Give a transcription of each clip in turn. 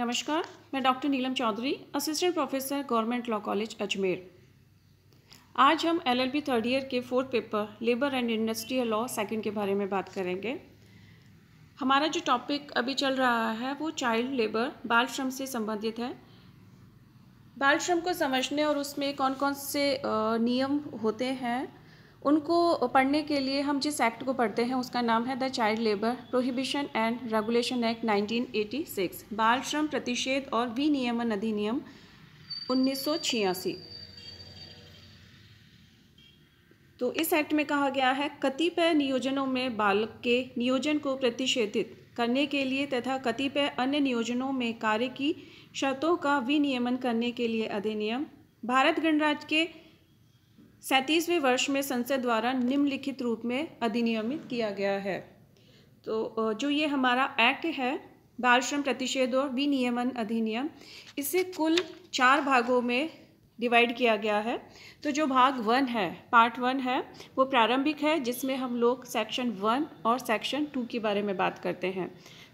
नमस्कार मैं doctor Neelam Chaudhary assistant professor government law college Ajmer आज हम एलएलबी थर्ड ईयर के fourth paper labour and industrial law second के बारे में बात करेंगे हमारा जो टॉपिक अभी चल रहा है वो चाइल्ड लेबर बाल श्रम से संबंधित है बाल श्रम को समझने और उसमें कौन कौन से नियम होते हैं उनको पढ़ने के लिए हम जिस एक्ट को पढ़ते हैं उसका नाम है the child labour prohibition and regulation act 1986 बाल श्रम प्रतिषेध और विनियमन अधिनियम उन्नीस तो इस एक्ट में कहा गया है कतिपय नियोजनों में बालक के नियोजन को प्रतिषेधित करने के लिए तथा कतिपय अन्य नियोजनों में कार्य की शर्तों का विनियमन करने के लिए अधिनियम भारत गणराज्य के सैंतीसवें वर्ष में संसद द्वारा निम्नलिखित रूप में अधिनियमित किया गया है तो जो ये हमारा एक्ट है बाल श्रम प्रतिषेध और विनियमन अधिनियम इसे कुल चार भागों में डिवाइड किया गया है तो जो भाग वन है पार्ट वन है वो प्रारंभिक है जिसमें हम लोग सेक्शन वन और सेक्शन टू के बारे में बात करते हैं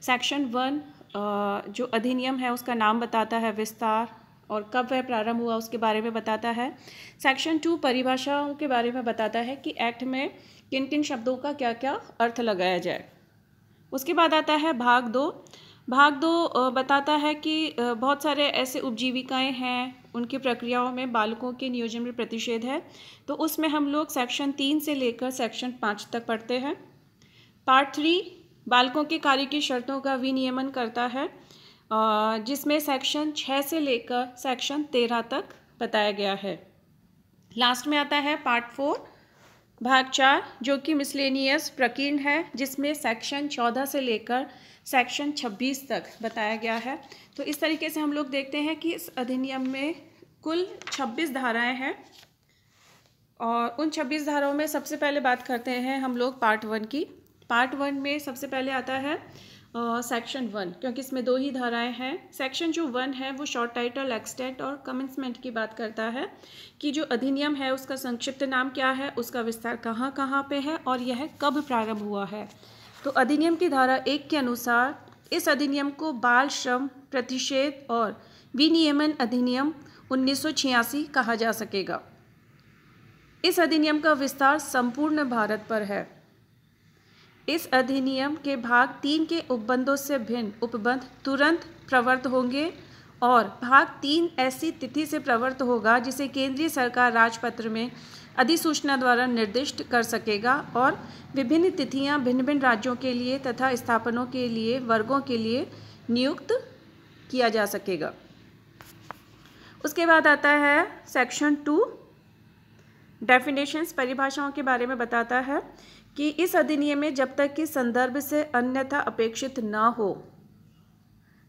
सेक्शन वन जो अधिनियम है उसका नाम बताता है विस्तार और कब वह प्रारंभ हुआ उसके बारे में बताता है सेक्शन टू परिभाषाओं के बारे में बताता है कि एक्ट में किन किन शब्दों का क्या क्या अर्थ लगाया जाए उसके बाद आता है भाग दो भाग दो बताता है कि बहुत सारे ऐसे उपजीविकाएं हैं उनकी प्रक्रियाओं में बालकों के नियोजन में प्रतिषेध है तो उसमें हम लोग सेक्शन तीन से लेकर सेक्शन पाँच तक पढ़ते हैं पार्ट थ्री बालकों के कार्य की शर्तों का विनियमन करता है जिसमें सेक्शन छः से लेकर सेक्शन तेरह तक बताया गया है लास्ट में आता है पार्ट फोर भाग चार जो कि मिसलेनियस प्रकीर्ण है जिसमें सेक्शन चौदह से लेकर सेक्शन छब्बीस तक बताया गया है तो इस तरीके से हम लोग देखते हैं कि इस अधिनियम में कुल छब्बीस धाराएं हैं और उन छब्बीस धाराओं में सबसे पहले बात करते हैं हम लोग पार्ट वन की पार्ट वन में सबसे पहले आता है सेक्शन वन क्योंकि इसमें दो ही धाराएं हैं सेक्शन जो वन है वो शॉर्ट टाइटल एक्सटेंट और कमेंसमेंट की बात करता है कि जो अधिनियम है उसका संक्षिप्त नाम क्या है उसका विस्तार कहाँ कहाँ पे है और यह कब प्रारंभ हुआ है तो अधिनियम की धारा एक के अनुसार इस अधिनियम को बाल श्रम प्रतिषेध और विनियमन अधिनियम उन्नीस कहा जा सकेगा इस अधिनियम का विस्तार संपूर्ण भारत पर है इस अधिनियम के भाग तीन के उपबंधों से भिन्न उपबंध तुरंत प्रवर्त होंगे और भाग तीन ऐसी तिथि से प्रवृत्त होगा जिसे केंद्रीय सरकार राजपत्र में अधिसूचना द्वारा निर्दिष्ट कर सकेगा और विभिन्न तिथियां भिन्न भिन्न राज्यों के लिए तथा स्थापनों के लिए वर्गों के लिए नियुक्त किया जा सकेगा उसके बाद आता है सेक्शन टू डेफिनेशंस परिभाषाओं के बारे में बताता है कि इस अधिनियम में जब तक कि संदर्भ से अन्यथा अपेक्षित न हो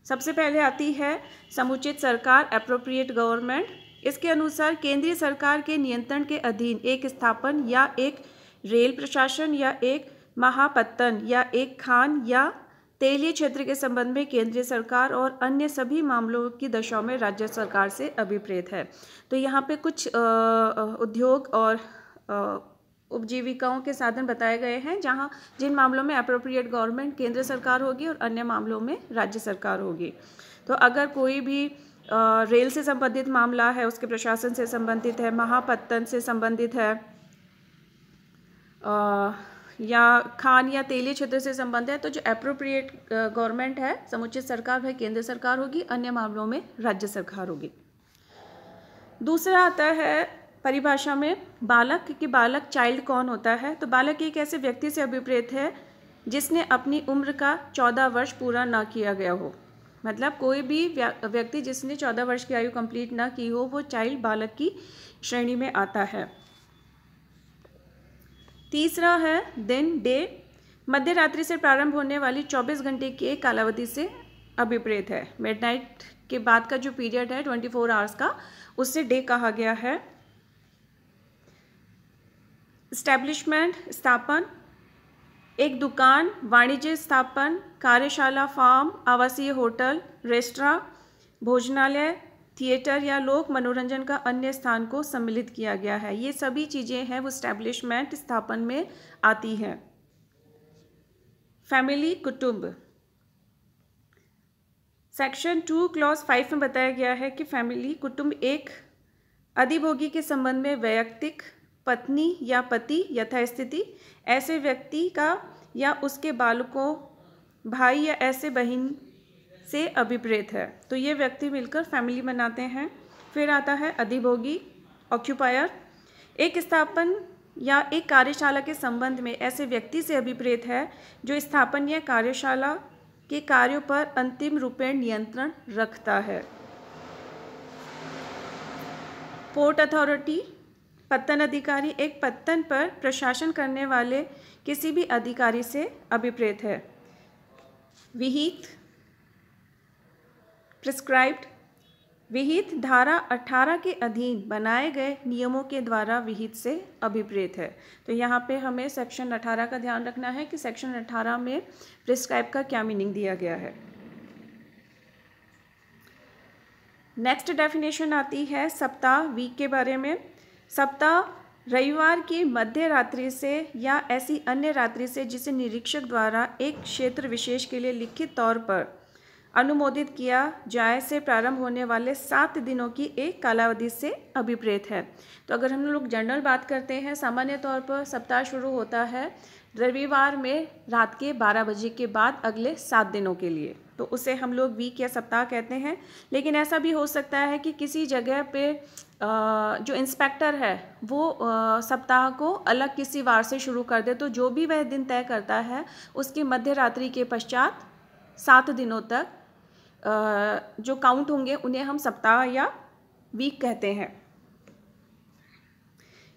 सबसे पहले आती है समुचित सरकार अप्रोप्रिएट गवर्नमेंट इसके अनुसार केंद्रीय सरकार के नियंत्रण के अधीन एक स्थापन या एक रेल प्रशासन या एक महापत्तन या एक खान या तेलीय क्षेत्र के संबंध में केंद्रीय सरकार और अन्य सभी मामलों की दशाओं में राज्य सरकार से अभिप्रेत है तो यहाँ पे कुछ उद्योग और उपजीविकाओं के साधन बताए गए हैं जहाँ जिन मामलों में अप्रोप्रिएट गवर्नमेंट केंद्र सरकार होगी और अन्य मामलों में राज्य सरकार होगी तो अगर कोई भी रेल से संबंधित मामला है उसके प्रशासन से संबंधित है महापत्तन से संबंधित है आ, या खान या तेली क्षेत्र से संबंधित है तो जो अप्रोप्रिएट गवर्नमेंट है समुचित सरकार वह केंद्र सरकार होगी अन्य मामलों में राज्य सरकार होगी दूसरा आता है परिभाषा में बालक कि बालक चाइल्ड कौन होता है तो बालक एक ऐसे व्यक्ति से अभिप्रेत है जिसने अपनी उम्र का चौदह वर्ष पूरा ना किया गया हो मतलब कोई भी व्यक्ति जिसने चौदह वर्ष की आयु कंप्लीट ना की हो वो चाइल्ड बालक की श्रेणी में आता है तीसरा है दिन डे मध्य रात्रि से प्रारंभ होने वाली 24 घंटे की कालावधि से अभिप्रेत है मिडनाइट के बाद का जो पीरियड है 24 फोर आवर्स का उससे डे कहा गया है इस्टेब्लिशमेंट स्थापन एक दुकान वाणिज्य स्थापन कार्यशाला फार्म आवासीय होटल रेस्टरा भोजनालय थिएटर या लोक मनोरंजन का अन्य स्थान को सम्मिलित किया गया है ये सभी चीज़ें हैं वो स्टैब्लिशमेंट स्थापन में आती हैं फैमिली कुटुंब सेक्शन टू क्लॉज फाइव में बताया गया है कि फैमिली कुटुंब एक अधिभोगी के संबंध में वैयक्तिक पत्नी या पति यथास्थिति ऐसे व्यक्ति का या उसके बालकों भाई या ऐसे बहन से अभिप्रेत है तो ये व्यक्ति मिलकर फैमिली बनाते हैं फिर आता है अधिभोगी ऑक्यूपायर एक स्थापन या एक कार्यशाला के संबंध में ऐसे व्यक्ति से अभिप्रेत है जो स्थापन या कार्यशाला के कार्यों पर अंतिम रूपेण नियंत्रण रखता है पोर्ट अथॉरिटी पत्तन अधिकारी एक पत्तन पर प्रशासन करने वाले किसी भी अधिकारी से अभिप्रेत है विहित प्रिस्क्राइब्ड विहित धारा 18 के अधीन बनाए गए नियमों के द्वारा विहित से अभिप्रेत है तो यहाँ पे हमें सेक्शन 18 का ध्यान रखना है कि सेक्शन 18 में प्रिस्क्राइब का क्या मीनिंग दिया गया है नेक्स्ट डेफिनेशन आती है सप्ताह वीक के बारे में सप्ताह रविवार की मध्य रात्रि से या ऐसी अन्य रात्रि से जिसे निरीक्षक द्वारा एक क्षेत्र विशेष के लिए लिखित तौर पर अनुमोदित किया जाए से प्रारंभ होने वाले सात दिनों की एक कालावधि से अभिप्रेत है तो अगर हम लोग जनरल बात करते हैं सामान्य तौर पर सप्ताह शुरू होता है रविवार में रात के 12 बजे के बाद अगले सात दिनों के लिए तो उसे हम लोग वीक या सप्ताह कहते हैं लेकिन ऐसा भी हो सकता है कि किसी जगह पे जो इंस्पेक्टर है वो सप्ताह को अलग किसी वार से शुरू कर दे तो जो भी वह दिन तय करता है उसके मध्य रात्रि के पश्चात सात दिनों तक जो काउंट होंगे उन्हें हम सप्ताह या वीक कहते हैं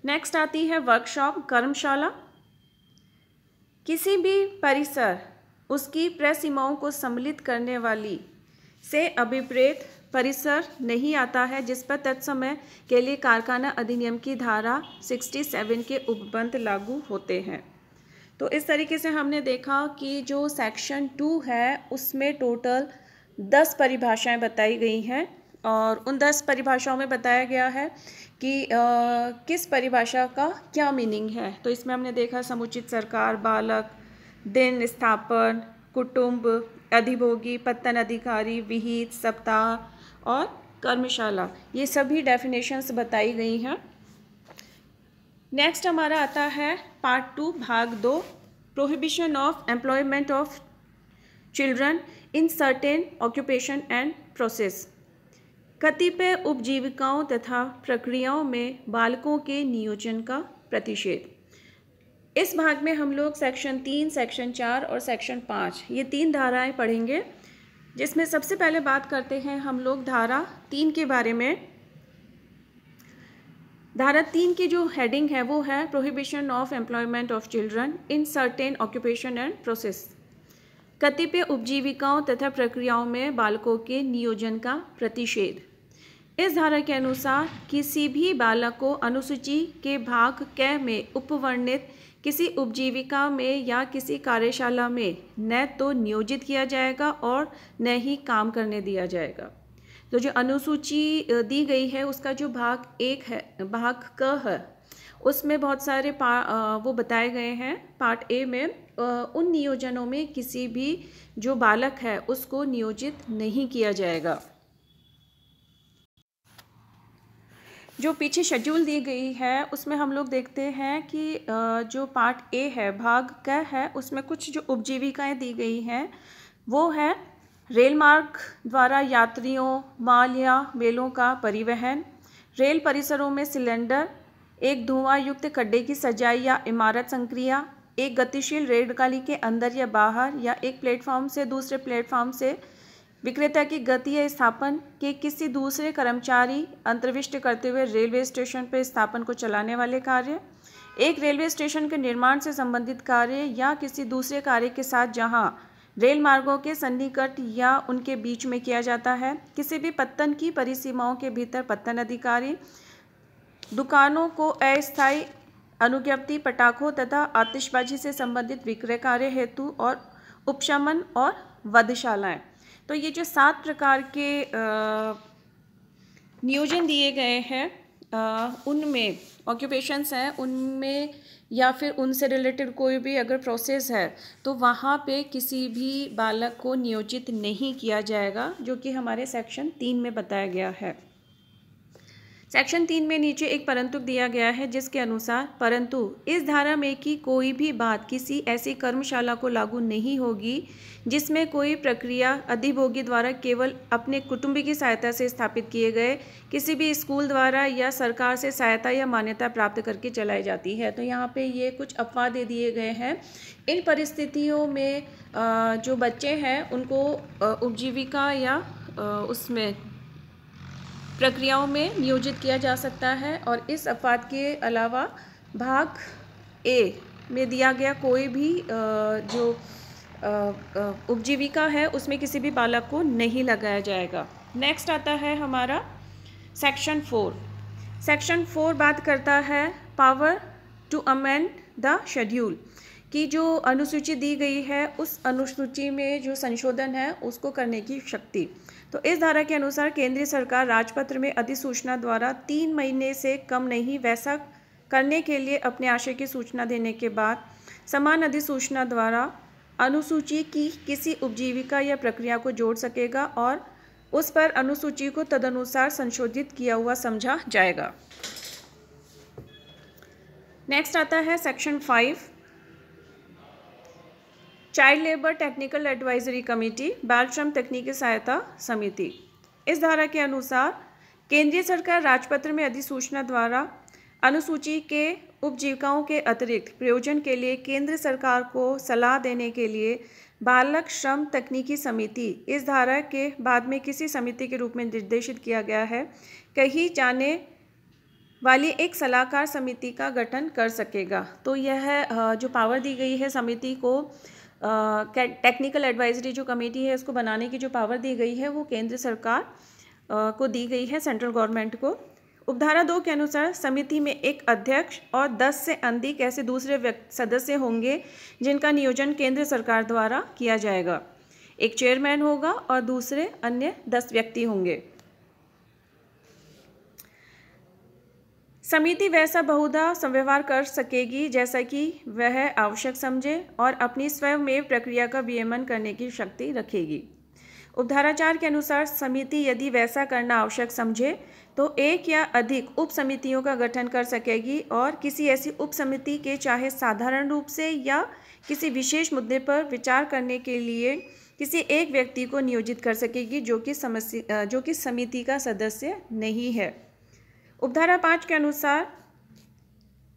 नेक्स्ट आती है वर्कशॉप कर्मशाला किसी भी परिसर उसकी प्रेसीमाओं को सम्मिलित करने वाली से अभिप्रेत परिसर नहीं आता है जिस पर तत्समय के लिए कारखाना अधिनियम की धारा 67 के उपबंध लागू होते हैं तो इस तरीके से हमने देखा कि जो सेक्शन टू है उसमें टोटल दस परिभाषाएं बताई गई हैं और उन दस परिभाषाओं में बताया गया है कि आ, किस परिभाषा का क्या मीनिंग है तो इसमें हमने देखा समुचित सरकार बालक दिन स्थापन कुटुंब अधिभोगी पत्तन अधिकारी विहित सप्ताह और कर्मशाला ये सभी डेफिनेशंस बताई गई हैं नेक्स्ट हमारा आता है पार्ट टू भाग दो prohibition of employment of children in certain occupation and process कतिपय उपजीविकाओं तथा प्रक्रियाओं में बालकों के नियोजन का प्रतिषेध इस भाग में हम लोग सेक्शन तीन सेक्शन चार और सेक्शन पाँच ये तीन धाराएं पढ़ेंगे जिसमें सबसे पहले बात करते हैं हम लोग धारा तीन के बारे में धारा तीन की जो हेडिंग है वो है prohibition of employment of children in certain occupation and process कतिपय उपजीविकाओं तथा प्रक्रियाओं में बालकों के नियोजन का प्रतिषेध इस धारा के अनुसार किसी भी बालक को अनुसूची के भाग क में उपवर्णित किसी उपजीविका में या किसी कार्यशाला में न तो नियोजित किया जाएगा और न ही काम करने दिया जाएगा तो जो अनुसूची दी गई है उसका जो भाग एक है भाग क है उसमें बहुत सारे पा वो बताए गए हैं पार्ट ए में उन नियोजनों में किसी भी जो बालक है उसको नियोजित नहीं किया जाएगा जो पीछे शेड्यूल दी गई है उसमें हम लोग देखते हैं कि जो पार्ट ए है भाग क है उसमें कुछ जो उपजीविकाएं दी गई हैं वो है रेल मार्ग द्वारा यात्रियों माल या बेलों का परिवहन रेल परिसरों में सिलेंडर एक धुआं युक्त खड्डे की सजाई या इमारत संक्रिया एक गतिशील रेलगाड़ी के अंदर या बाहर या एक प्लेटफॉर्म से दूसरे प्लेटफॉर्म से विक्रेता की गति या स्थापन के किसी दूसरे कर्मचारी अंतर्विष्ट करते हुए रेलवे स्टेशन पर स्थापन को चलाने वाले कार्य एक रेलवे स्टेशन के निर्माण से संबंधित कार्य या किसी दूसरे कार्य के साथ जहां रेल मार्गों के सन्निकट या उनके बीच में किया जाता है किसी भी पत्तन की परिसीमाओं के भीतर पत्तन अधिकारी दुकानों को अस्थायी अनुज्ञप्ति पटाखों तथा आतिशबाजी से संबंधित विक्रय कार्य हेतु और उपशमन और वधशालाएँ तो ये जो सात प्रकार के नियोजन दिए गए हैं उनमें ऑक्यूपेशंस हैं उनमें या फिर उनसे रिलेटेड कोई भी अगर प्रोसेस है तो वहाँ पे किसी भी बालक को नियोजित नहीं किया जाएगा जो कि हमारे सेक्शन तीन में बताया गया है सेक्शन तीन में नीचे एक परंतु दिया गया है जिसके अनुसार परंतु इस धारा में की कोई भी बात किसी ऐसी कर्मशाला को लागू नहीं होगी जिसमें कोई प्रक्रिया अधिभोगी द्वारा केवल अपने कुटुंब की सहायता से स्थापित किए गए किसी भी स्कूल द्वारा या सरकार से सहायता या मान्यता प्राप्त करके चलाई जाती है तो यहाँ पे ये कुछ अफवाह दे दिए गए हैं इन परिस्थितियों में जो बच्चे हैं उनको उपजीविका या उसमें प्रक्रियाओं में नियोजित किया जा सकता है और इस अपवाद के अलावा भाग ए में दिया गया कोई भी जो उपजीविका है उसमें किसी भी बालक को नहीं लगाया जाएगा नेक्स्ट आता है हमारा सेक्शन फोर सेक्शन फोर बात करता है power to amend the schedule की जो अनुसूची दी गई है उस अनुसूची में जो संशोधन है उसको करने की शक्ति तो इस धारा के अनुसार केंद्रीय सरकार राजपत्र में अधिसूचना द्वारा तीन महीने से कम नहीं वैसा करने के लिए अपने आशय की सूचना देने के बाद समान अधिसूचना द्वारा अनुसूची की किसी उपजीविका या प्रक्रिया को जोड़ सकेगा और उस पर अनुसूची को तदनुसार संशोधित किया हुआ समझा जाएगा नेक्स्ट आता है section five child labour technical advisory committee बाल श्रम तकनीकी सहायता समिति इस धारा के अनुसार केंद्रीय सरकार राजपत्र में अधिसूचना द्वारा अनुसूची के उपजीविकाओं के अतिरिक्त प्रयोजन के लिए केंद्र सरकार को सलाह देने के लिए बालक श्रम तकनीकी समिति इस धारा के बाद में किसी समिति के रूप में निर्देशित किया गया है कही जाने वाली एक सलाहकार समिति का गठन कर सकेगा तो यह जो पावर दी गई है समिति को टेक्निकल एडवाइजरी जो कमेटी है इसको बनाने की जो पावर दी गई है वो केंद्र सरकार को दी गई है सेंट्रल गवर्नमेंट को उपधारा दो के अनुसार समिति में एक अध्यक्ष और दस से अधिक ऐसे दूसरे सदस्य होंगे जिनका नियोजन केंद्र सरकार द्वारा किया जाएगा एक चेयरमैन होगा और दूसरे अन्य दस व्यक्ति होंगे समिति वैसा बहुधा संव्यवहार कर सकेगी जैसा कि वह आवश्यक समझे और अपनी स्वयमेव प्रक्रिया का वियमन करने की शक्ति रखेगी उपधाराचार के अनुसार समिति यदि वैसा करना आवश्यक समझे तो एक या अधिक उप समितियों का गठन कर सकेगी और किसी ऐसी उप समिति के चाहे साधारण रूप से या किसी विशेष मुद्दे पर विचार करने के लिए किसी एक व्यक्ति को नियोजित कर सकेगी जो कि समस्या जो कि समिति का सदस्य नहीं है उपधारा पाँच के अनुसार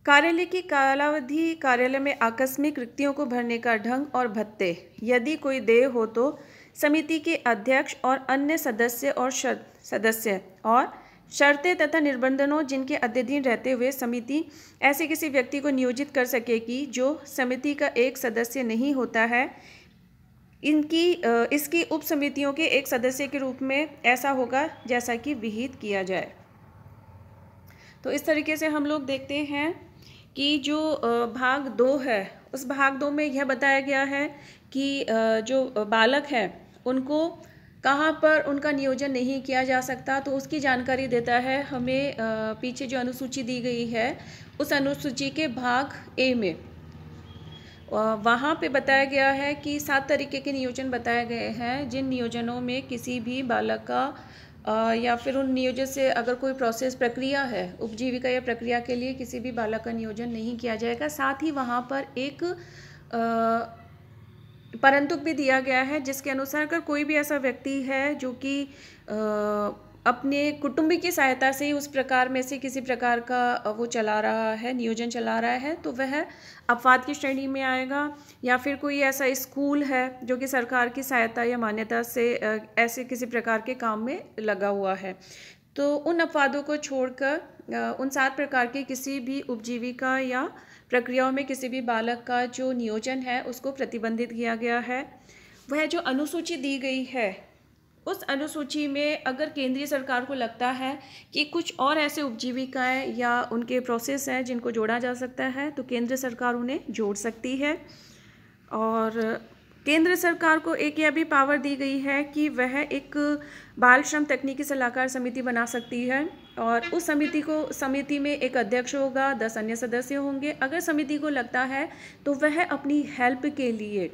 कार्यालय की कालावधि कार्यालय में आकस्मिक रिक्तियों को भरने का ढंग और भत्ते यदि कोई देय हो तो समिति के अध्यक्ष और अन्य सदस्य और सदस्य और शर्तें तथा निर्बंधनों जिनके अध्यधीन रहते हुए समिति ऐसे किसी व्यक्ति को नियोजित कर सकेगी जो समिति का एक सदस्य नहीं होता है इनकी इसकी उप समितियों के एक सदस्य के रूप में ऐसा होगा जैसा कि विहित किया जाए तो इस तरीके से हम लोग देखते हैं कि जो भाग दो है उस भाग दो में यह बताया गया है कि जो बालक है उनको कहाँ पर उनका नियोजन नहीं किया जा सकता तो उसकी जानकारी देता है हमें पीछे जो अनुसूची दी गई है उस अनुसूची के भाग ए में वहाँ पे बताया गया है कि सात तरीके के नियोजन बताए गए हैं जिन नियोजनों में किसी भी बालक का या फिर उन नियोजन से अगर कोई प्रोसेस प्रक्रिया है उपजीविका या प्रक्रिया के लिए किसी भी बालक का नियोजन नहीं किया जाएगा साथ ही वहाँ पर एक परंतु भी दिया गया है जिसके अनुसार अगर कोई भी ऐसा व्यक्ति है जो कि अपने कुटुंबी की सहायता से ही उस प्रकार में से किसी प्रकार का वो चला रहा है नियोजन चला रहा है तो वह अपवाद की श्रेणी में आएगा या फिर कोई ऐसा स्कूल है जो कि सरकार की सहायता या मान्यता से ऐसे किसी प्रकार के काम में लगा हुआ है तो उन अपवादों को छोड़कर उन सात प्रकार के किसी भी उपजीविका या प्रक्रियाओं में किसी भी बालक का जो नियोजन है उसको प्रतिबंधित किया गया है वह जो अनुसूची दी गई है उस अनुसूची में अगर केंद्रीय सरकार को लगता है कि कुछ और ऐसे उपजीविकाएं या उनके प्रोसेस हैं जिनको जोड़ा जा सकता है तो केंद्र सरकार उन्हें जोड़ सकती है और केंद्र सरकार को एक यह भी पावर दी गई है कि वह एक बाल श्रम तकनीकी सलाहकार समिति बना सकती है और उस समिति को समिति में एक अध्यक्ष होगा दस अन्य सदस्य होंगे अगर समिति को लगता है तो वह अपनी हेल्प के लिए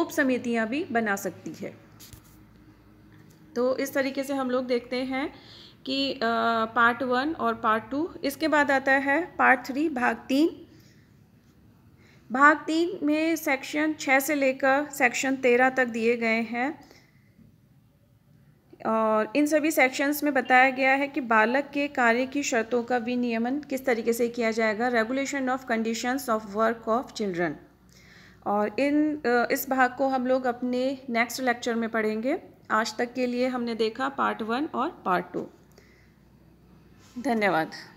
उप समितियाँ भी बना सकती है तो इस तरीके से हम लोग देखते हैं कि पार्ट वन और पार्ट टू इसके बाद आता है पार्ट थ्री भाग तीन भाग तीन में सेक्शन छः से लेकर सेक्शन तेरह तक दिए गए हैं और इन सभी सेक्शंस में बताया गया है कि बालक के कार्य की शर्तों का विनियमन किस तरीके से किया जाएगा regulation of conditions of work of children और इन इस भाग को हम लोग अपने नेक्स्ट लेक्चर में पढ़ेंगे आज तक के लिए हमने देखा पार्ट वन और पार्ट टू धन्यवाद